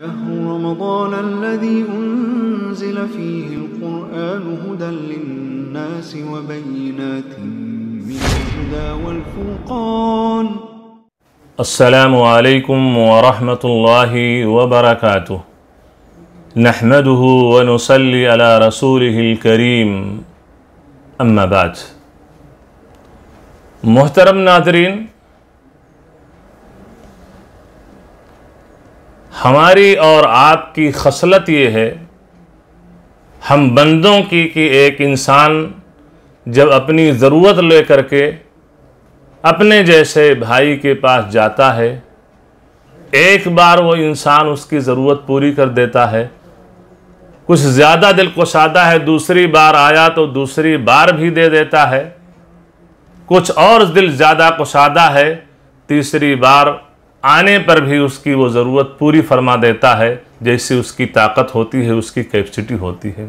شهر رمضان الذي أنزل فيه القرآن هدى للناس وبينات من الهدى والفرقان السلام عليكم ورحمة الله وبركاته نحمده ونصلي على رسوله الكريم أما بعد محترم ناظرين हमारी और आपकी खसलत ये है हम बंदों की कि एक इंसान जब अपनी ज़रूरत ले कर के अपने जैसे भाई के पास जाता है एक बार वो इंसान उसकी ज़रूरत पूरी कर देता है कुछ ज़्यादा दिल को सादा है दूसरी बार आया तो दूसरी बार भी दे देता है कुछ और दिल ज़्यादा कुशादा है तीसरी बार आने पर भी उसकी वो ज़रूरत पूरी फरमा देता है जैसे उसकी ताकत होती है उसकी कैपेसिटी होती है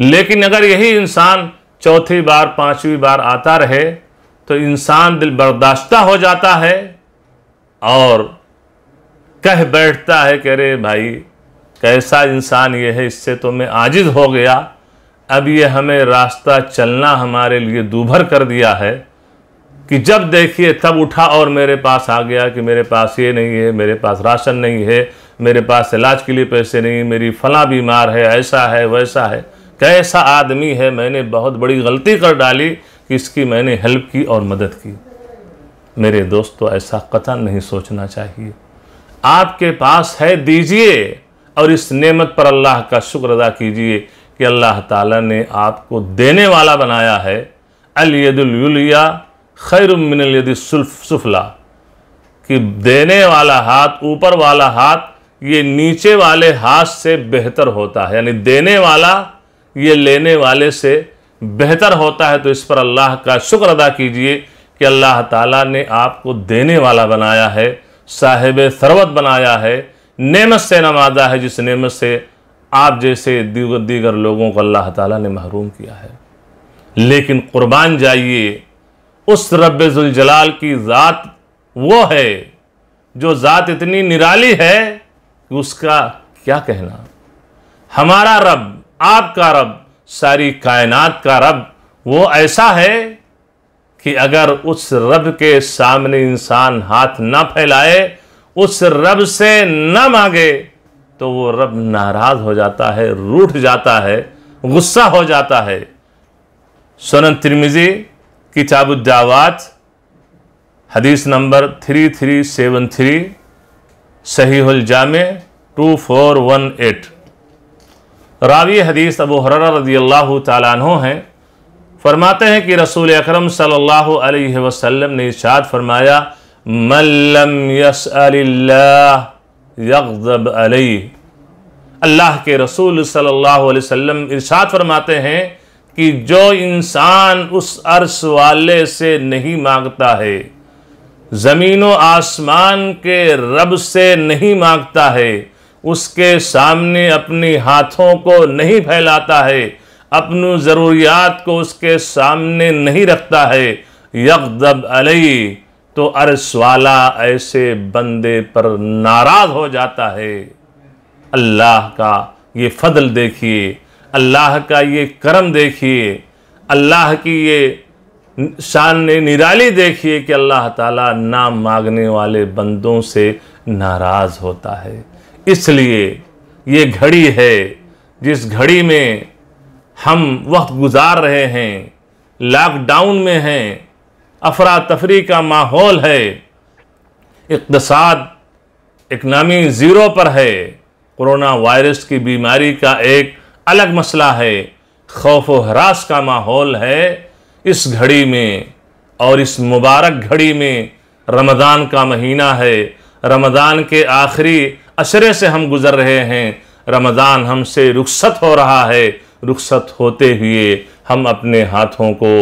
लेकिन अगर यही इंसान चौथी बार पांचवी बार आता रहे तो इंसान दिल बर्दाश्ता हो जाता है और कह बैठता है कि अरे भाई कैसा इंसान ये है इससे तो मैं आजिज़ हो गया अब ये हमें रास्ता चलना हमारे लिए दूभर कर दिया है कि जब देखिए तब उठा और मेरे पास आ गया कि मेरे पास ये नहीं है मेरे पास राशन नहीं है मेरे पास इलाज के लिए पैसे नहीं मेरी फला बीमार है ऐसा है वैसा है कैसा आदमी है मैंने बहुत बड़ी गलती कर डाली कि इसकी मैंने हेल्प की और मदद की मेरे दोस्तों तो ऐसा कतन नहीं सोचना चाहिए आपके पास है दीजिए और इस नेमत पर अल्लाह का शुक्र अदा कीजिए कि अल्लाह ताला ने आपको देने वाला बनाया है अलियदुलया खैर मिनल सुफला कि देने वाला हाथ ऊपर वाला हाथ ये नीचे वाले हाथ से बेहतर होता है यानी देने वाला ये लेने वाले से बेहतर होता है तो इस पर अल्लाह का शुक्र अदा कीजिए कि अल्लाह ताला ने आपको देने वाला बनाया है साहेब सरवत बनाया है नेमत से नवाजा है जिस नेमत से आप जैसे दीगर दीगर लोगों को अल्लाह ताला ने महरूम किया है लेकिन कुर्बान जाइए उस रबाल की ज़ात वो है जो ज़ात इतनी निराली है कि उसका क्या कहना हमारा रब आपका रब सारी कायनात का रब वो ऐसा है कि अगर उस रब के सामने इंसान हाथ ना फैलाए उस रब से न मांगे तो वो रब नाराज़ हो जाता है रूठ जाता है गुस्सा हो जाता है सुनन तिरमिज़ी किताबुद्दावात हदीस number three three seven three सहीहुल जामे टू फोर वन एट रावी हदीस अबू हर रजी अल्लाह तु हैं फरमाते हैं कि रसूल अकरम सल्लल्लाहु अलैहि वसल्लम ने इशाद फरमाया मल्लम यस यकब अली अल्लाह के रसूल सल्लल्लाहु अलैहि वसल्लम इरशाद फरमाते हैं कि जो इंसान उस अर्श वाले से नहीं मांगता है ज़मीन व आसमान के रब से नहीं मांगता है उसके सामने अपने हाथों को नहीं फैलाता है अपनी ज़रूरियात को उसके सामने नहीं रखता है यकदब अलई तो अर्श वाला ऐसे बंदे पर नाराज़ हो जाता है अल्लाह का ये फदल देखिए अल्लाह का ये करम देखिए अल्लाह की ये शान ने निराली देखिए कि अल्लाह ताला ना मांगने वाले बंदों से नाराज़ होता है इसलिए ये घड़ी है जिस घड़ी में हम वक्त गुजार रहे हैं लॉकडाउन में हैं अफरा तफरी का माहौल है इकतसाद इकनॉमी ज़ीरो पर है कोरोना वायरस की बीमारी का एक अलग मसला है खौफ व हरास का माहौल है इस घड़ी में और इस मुबारक घड़ी में रमज़ान का महीना है रमज़ान के आखिरी अशरे से हम गुज़र रहे हैं रमज़ान हमसे रुखसत हो रहा है रुखसत होते हुए हम अपने हाथों को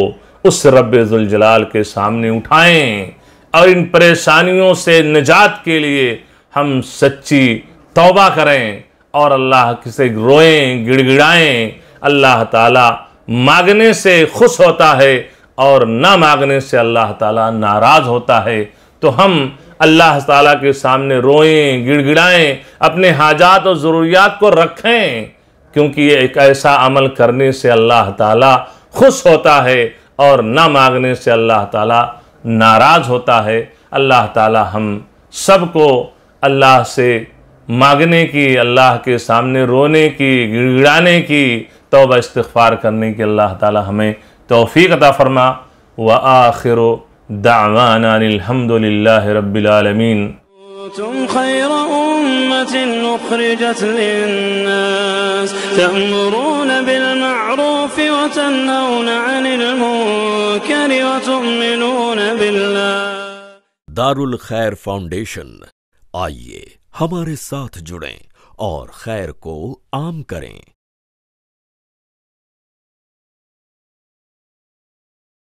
उस रबाल के सामने उठाएं और इन परेशानियों से निजात के लिए हम सच्ची तौबा करें और अल्लाह किसे रोएं गिड़गिड़ाएं अल्लाह ताला मांगने से खुश होता है और ना मांगने से अल्लाह ताला नाराज़ होता है तो हम अल्लाह ताला के सामने रोएं गिड़गिड़ाएं अपने हाजात और ज़रूरियात को रखें क्योंकि ये एक ऐसा अमल करने से अल्लाह ताला खुश होता है और ना मांगने से अल्लाह ताला नाराज़ होता है अल्लाह ताला हम सबको अल्लाह से मांगने की अल्लाह के सामने रोने की गिड़गिड़ाने की तोबा इस्तफ़ार करने की अल्लाह ताला हमें तोफ़ी अता फ़रमा व आखिर दावाना रबालमीन تُمْ خير أُمَّةٍ أخرجت لِلنَّاسِ تَأْمُرُونَ بِالْمَعْرُوفِ وَتَنْهَوْنَ عَنِ الْمُنكَرِ وَتُؤْمِنُونَ بِاللَّهِ दारुल खैर फाउंडेशन आइए हमारे साथ जुड़ें और खैर को आम करें